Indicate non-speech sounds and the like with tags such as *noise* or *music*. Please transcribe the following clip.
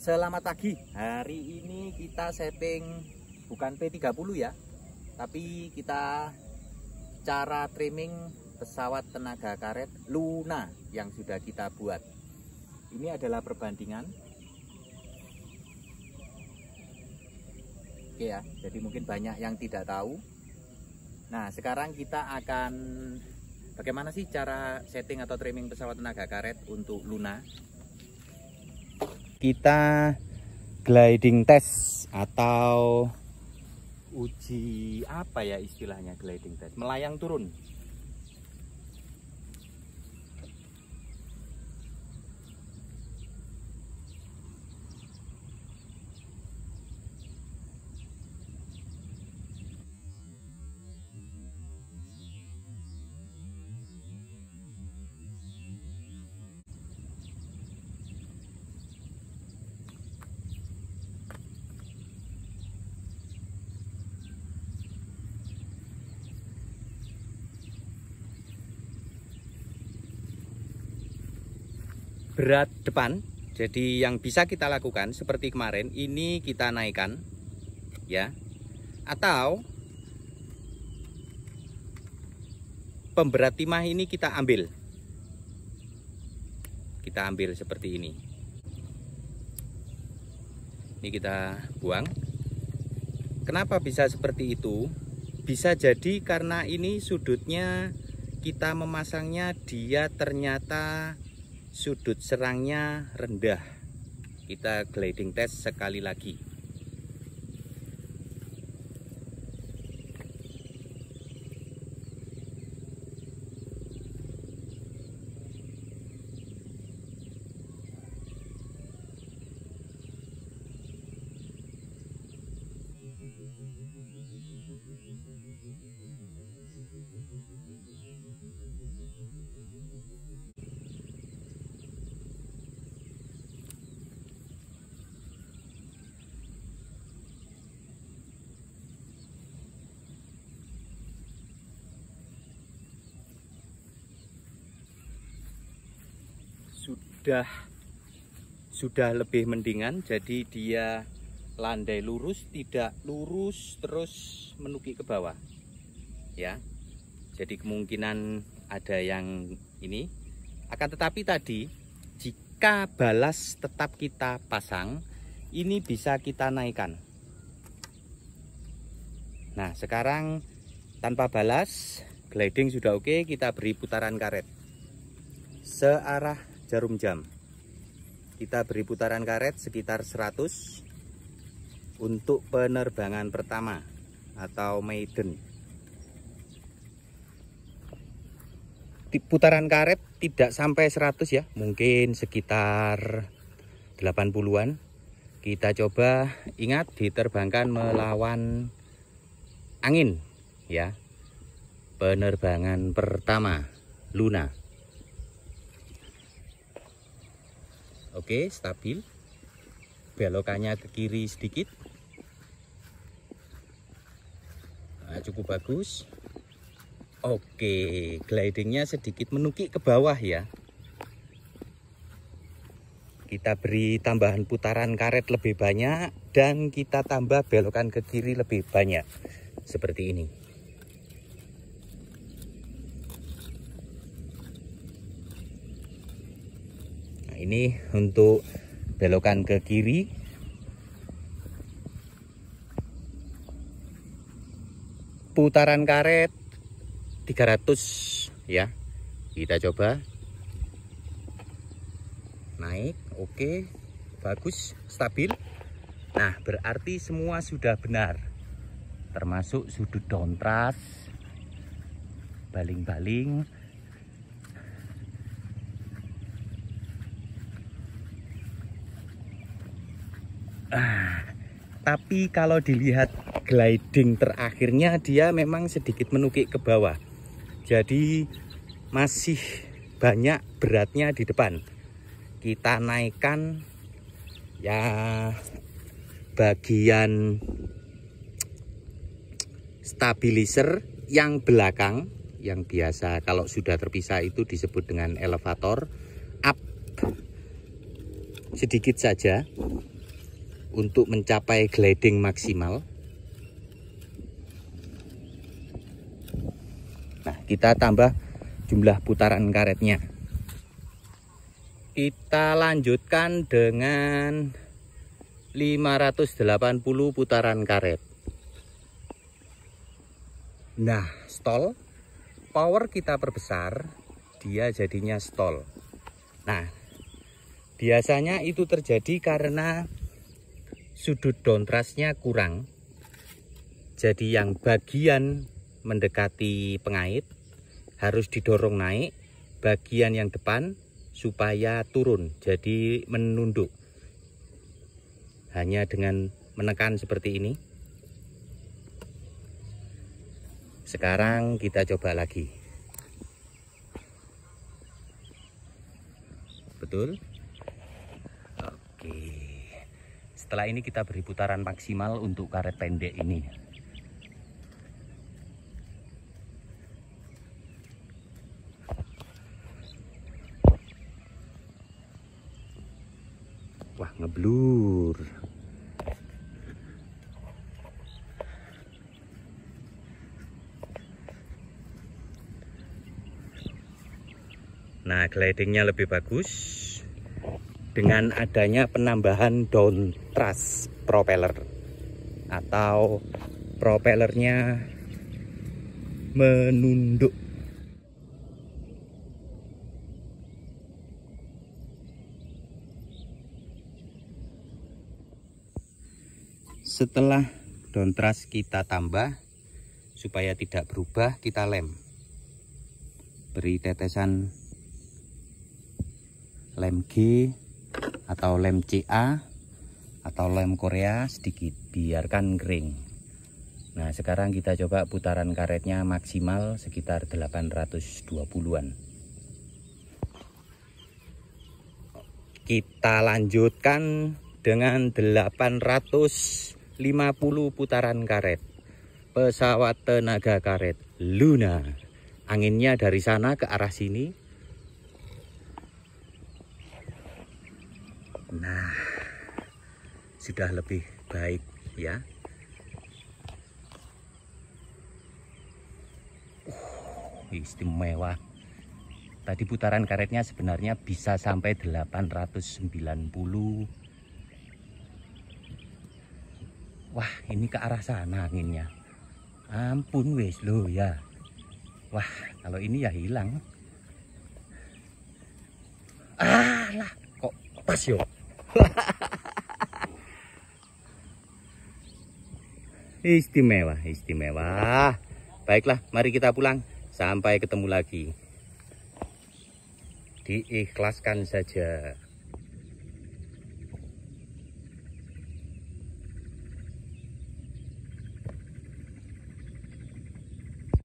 Selamat pagi. Hari ini kita setting bukan P30 ya, tapi kita cara trimming pesawat tenaga karet Luna yang sudah kita buat. Ini adalah perbandingan. Oke ya, jadi mungkin banyak yang tidak tahu. Nah, sekarang kita akan bagaimana sih cara setting atau trimming pesawat tenaga karet untuk Luna? kita gliding test atau uji apa ya istilahnya gliding test melayang turun berat depan jadi yang bisa kita lakukan seperti kemarin ini kita naikkan ya atau pemberat timah ini kita ambil kita ambil seperti ini ini kita buang kenapa bisa seperti itu bisa jadi karena ini sudutnya kita memasangnya dia ternyata sudut serangnya rendah kita gliding test sekali lagi sudah sudah lebih mendingan jadi dia landai lurus tidak lurus terus menuki ke bawah ya jadi kemungkinan ada yang ini akan tetapi tadi jika balas tetap kita pasang ini bisa kita naikkan nah sekarang tanpa balas gliding sudah oke kita beri putaran karet searah jarum jam kita beri putaran karet sekitar 100 untuk penerbangan pertama atau maiden putaran karet tidak sampai 100 ya mungkin sekitar 80-an kita coba ingat diterbangkan melawan angin ya penerbangan pertama Luna Oke, stabil. Belokannya ke kiri sedikit. Nah, cukup bagus. Oke, glidingnya sedikit menukik ke bawah ya. Kita beri tambahan putaran karet lebih banyak dan kita tambah belokan ke kiri lebih banyak. Seperti ini. ini untuk belokan ke kiri putaran karet 300 ya kita coba naik oke bagus stabil nah berarti semua sudah benar termasuk sudut downtrust baling-baling Ah, tapi kalau dilihat gliding terakhirnya dia memang sedikit menukik ke bawah. Jadi masih banyak beratnya di depan. Kita naikkan ya bagian stabilizer yang belakang yang biasa kalau sudah terpisah itu disebut dengan elevator up sedikit saja untuk mencapai gliding maksimal. Nah, kita tambah jumlah putaran karetnya. Kita lanjutkan dengan 580 putaran karet. Nah, stall power kita perbesar, dia jadinya stall. Nah, biasanya itu terjadi karena sudut dontrasnya kurang jadi yang bagian mendekati pengait harus didorong naik bagian yang depan supaya turun jadi menunduk hanya dengan menekan seperti ini sekarang kita coba lagi betul oke setelah ini kita beri putaran maksimal untuk karet pendek ini. Wah, ngeblur. Nah, glidingnya lebih bagus dengan adanya penambahan down truss propeller atau propellernya menunduk setelah down truss kita tambah supaya tidak berubah kita lem beri tetesan lem G atau lem CA atau lem korea sedikit biarkan kering nah sekarang kita coba putaran karetnya maksimal sekitar 820an kita lanjutkan dengan 850 putaran karet pesawat tenaga karet Luna anginnya dari sana ke arah sini nah sudah lebih baik ya uh, istimewa tadi putaran karetnya sebenarnya bisa sampai 890 Wah ini ke arah sana anginnya Ampun wes lo ya Wah kalau ini ya hilang ah lah kok pas yo *laughs* istimewa istimewa baiklah mari kita pulang sampai ketemu lagi diikhlaskan saja